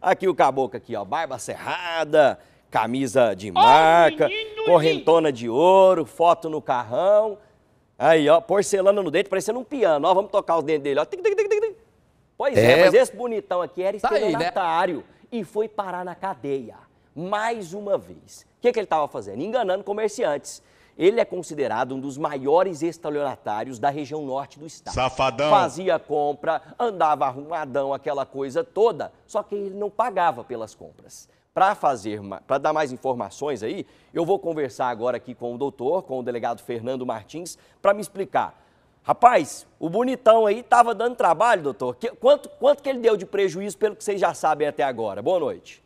Aqui o caboclo aqui, ó, barba cerrada, camisa de marca, correntona de ouro, foto no carrão. Aí, ó, porcelana no dente, parecendo um piano. Ó, vamos tocar os dentes dele, ó. Pois é. é, mas esse bonitão aqui era tá né? estelionatário tá né? e foi parar na cadeia mais uma vez. O que, que ele estava fazendo? Enganando comerciantes. Ele é considerado um dos maiores estalionatários da região norte do estado. Safadão! Fazia compra, andava arrumadão, aquela coisa toda, só que ele não pagava pelas compras. Para fazer, para dar mais informações aí, eu vou conversar agora aqui com o doutor, com o delegado Fernando Martins, para me explicar. Rapaz, o bonitão aí estava dando trabalho, doutor. quanto, quanto que ele deu de prejuízo, pelo que vocês já sabem até agora? Boa noite.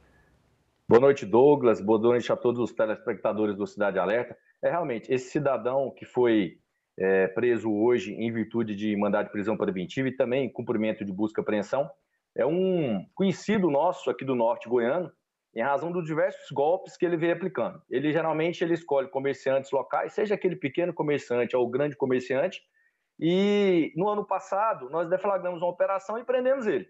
Boa noite, Douglas. Boa noite a todos os telespectadores do Cidade Alerta é realmente esse cidadão que foi é, preso hoje em virtude de mandado de prisão preventiva e também cumprimento de busca e apreensão, é um conhecido nosso aqui do norte goiano, em razão dos diversos golpes que ele vem aplicando. Ele geralmente ele escolhe comerciantes locais, seja aquele pequeno comerciante ou grande comerciante, e no ano passado nós deflagramos uma operação e prendemos ele.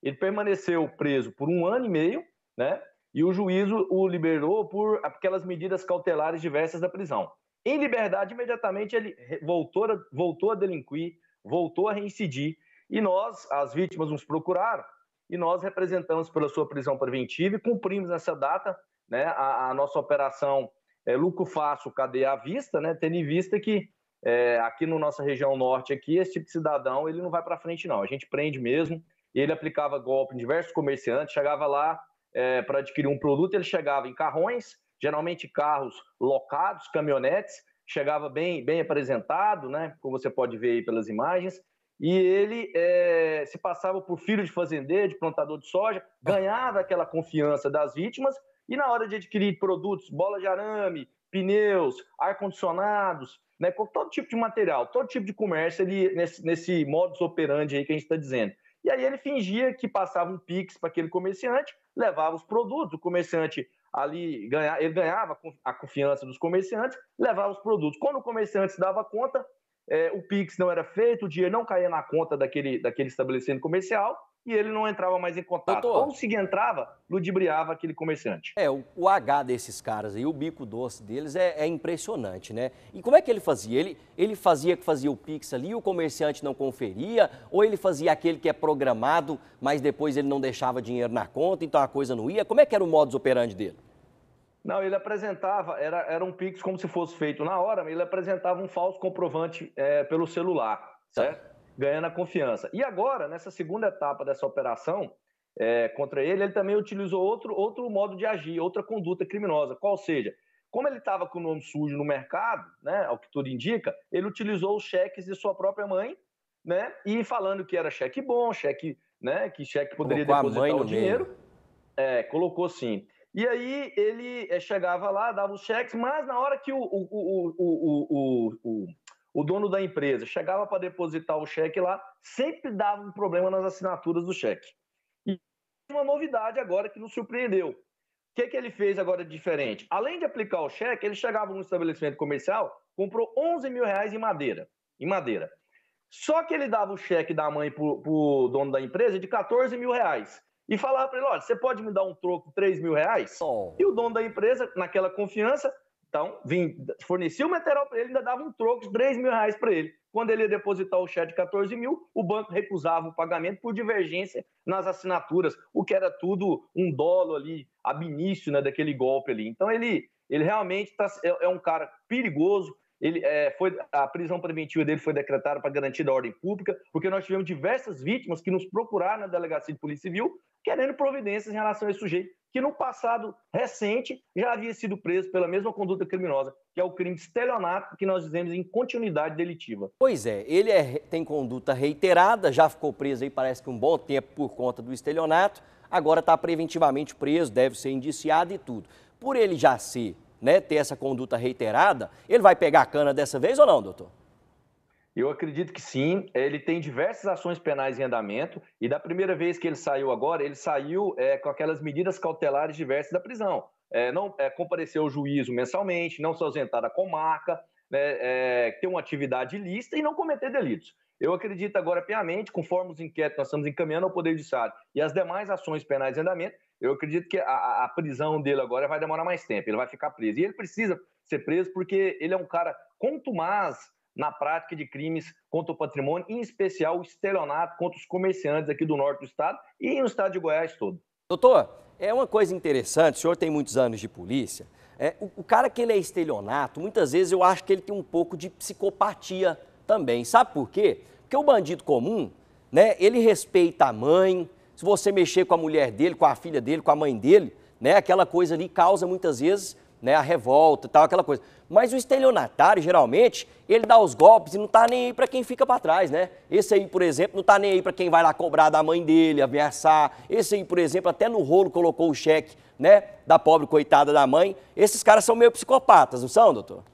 Ele permaneceu preso por um ano e meio, né? E o juízo o liberou por aquelas medidas cautelares diversas da prisão. Em liberdade, imediatamente ele voltou a, voltou a delinquir, voltou a reincidir. E nós, as vítimas, nos procuraram e nós representamos pela sua prisão preventiva e cumprimos nessa data né, a, a nossa operação é, Lucro Fácil Cadeia à Vista, né, tendo em vista que é, aqui na no nossa região norte, aqui, esse tipo de cidadão ele não vai para frente, não. A gente prende mesmo. Ele aplicava golpe em diversos comerciantes, chegava lá, é, para adquirir um produto, ele chegava em carrões, geralmente carros locados, caminhonetes, chegava bem, bem apresentado, né, como você pode ver aí pelas imagens, e ele é, se passava por filho de fazendeiro, de plantador de soja, ganhava aquela confiança das vítimas, e na hora de adquirir produtos, bola de arame, pneus, ar-condicionados, né, todo tipo de material, todo tipo de comércio, ele, nesse, nesse modus operandi aí que a gente está dizendo. E aí ele fingia que passava um Pix para aquele comerciante, levava os produtos, o comerciante ali ganha, ele ganhava a confiança dos comerciantes, levava os produtos. Quando o comerciante se dava conta, é, o Pix não era feito, o dinheiro não caía na conta daquele, daquele estabelecimento comercial, e ele não entrava mais em contato. Doutor, Ou se entrava, ludibriava aquele comerciante. É, o, o H desses caras aí, o bico doce deles é, é, impressionante, né? E como é que ele fazia? Ele, ele fazia que fazia o Pix ali, o comerciante não conferia, ou ele fazia aquele que é programado, mas depois ele não deixava dinheiro na conta, então a coisa não ia. Como é que era o modus operandi dele? Não, ele apresentava, era, era um Pix como se fosse feito na hora, ele apresentava um falso comprovante é, pelo celular, tá. certo? certo? ganhando a confiança. E agora, nessa segunda etapa dessa operação é, contra ele, ele também utilizou outro, outro modo de agir, outra conduta criminosa. Qual seja, como ele estava com o nome sujo no mercado, né, ao que tudo indica, ele utilizou os cheques de sua própria mãe, né, e falando que era cheque bom, cheque, né, que cheque poderia colocou depositar o dinheiro. É, colocou sim. E aí ele é, chegava lá, dava os cheques, mas na hora que o, o, o, o o dono da empresa chegava para depositar o cheque lá, sempre dava um problema nas assinaturas do cheque. E uma novidade agora que nos surpreendeu. O que, que ele fez agora de diferente? Além de aplicar o cheque, ele chegava num estabelecimento comercial, comprou 11 mil reais em madeira. Em madeira. Só que ele dava o cheque da mãe para o dono da empresa de 14 mil reais e falava para ele: olha, você pode me dar um troco de 3 mil reais? Oh. E o dono da empresa, naquela confiança, então, vim, fornecia o material para ele, ainda dava um troco de 3 mil reais para ele. Quando ele ia depositar o cheque de 14 mil, o banco recusava o pagamento por divergência nas assinaturas, o que era tudo um dolo ali, ab início né, daquele golpe ali. Então, ele, ele realmente tá, é, é um cara perigoso, ele é, foi a prisão preventiva dele foi decretada para garantir a ordem pública, porque nós tivemos diversas vítimas que nos procuraram na delegacia de polícia civil querendo providências em relação a esse sujeito que no passado recente já havia sido preso pela mesma conduta criminosa, que é o crime de estelionato, que nós dizemos em continuidade delitiva. Pois é, ele é, tem conduta reiterada, já ficou preso aí parece que um bom tempo por conta do estelionato, agora está preventivamente preso, deve ser indiciado e tudo. Por ele já ser, né, ter essa conduta reiterada, ele vai pegar a cana dessa vez ou não, doutor? Eu acredito que sim. Ele tem diversas ações penais em andamento e da primeira vez que ele saiu agora, ele saiu é, com aquelas medidas cautelares diversas da prisão. É, não é, comparecer ao juízo mensalmente, não se ausentar com comarca, né, é, ter uma atividade ilícita e não cometer delitos. Eu acredito agora piamente, conforme os inquéritos nós estamos encaminhando ao Poder Judiciário e as demais ações penais em andamento, eu acredito que a, a prisão dele agora vai demorar mais tempo, ele vai ficar preso. E ele precisa ser preso porque ele é um cara contumaz na prática de crimes contra o patrimônio, em especial o estelionato contra os comerciantes aqui do norte do estado e no estado de Goiás todo. Doutor, é uma coisa interessante, o senhor tem muitos anos de polícia. É, o, o, cara que ele é estelionato, muitas vezes eu acho que ele tem um pouco de psicopatia também. Sabe por quê? Porque o bandido comum, né, ele respeita a mãe, se você mexer com a mulher dele, com a filha dele, com a mãe dele, né, aquela coisa ali causa muitas vezes né, a revolta tal, aquela coisa. Mas o estelionatário, geralmente, ele dá os golpes e não tá nem aí para quem fica para trás, né? Esse aí, por exemplo, não tá nem aí para quem vai lá cobrar da mãe dele, ameaçar. Esse aí, por exemplo, até no rolo colocou o cheque, né, da pobre coitada da mãe. Esses caras são meio psicopatas, não são, doutor?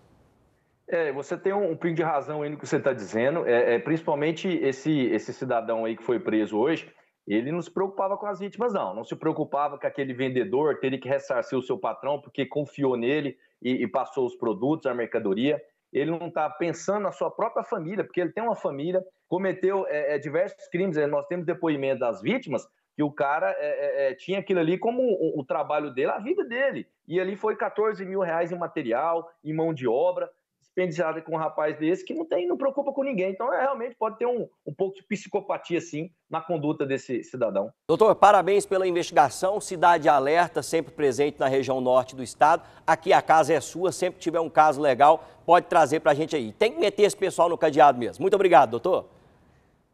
É, você tem um, um pingo de razão aí no que você está dizendo, é, é, principalmente esse, esse cidadão aí que foi preso hoje, ele não se preocupava com as vítimas, não. Não se preocupava com aquele vendedor ter que ressarcir o seu patrão porque confiou nele e, e passou os produtos, a mercadoria. Ele não está pensando na sua própria família, porque ele tem uma família, cometeu é, é diversos crimes. É, nós temos depoimento das vítimas que o cara é, é, é, tinha aquilo ali como o, o, trabalho dele, a vida dele. E ali foi 14 mil reais em material, em mão de obra despendizada com um rapaz desse que não tem, não preocupa com ninguém. Então, é, realmente pode ter um, um pouco de psicopatia, sim, na conduta desse cidadão. Doutor, parabéns pela investigação. Cidade Alerta, sempre presente na região norte do estado. Aqui a casa é sua, sempre tiver um caso legal, pode trazer para a gente aí. Tem que meter esse pessoal no cadeado mesmo. Muito obrigado, doutor.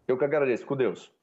Eu que agradeço. Com Deus.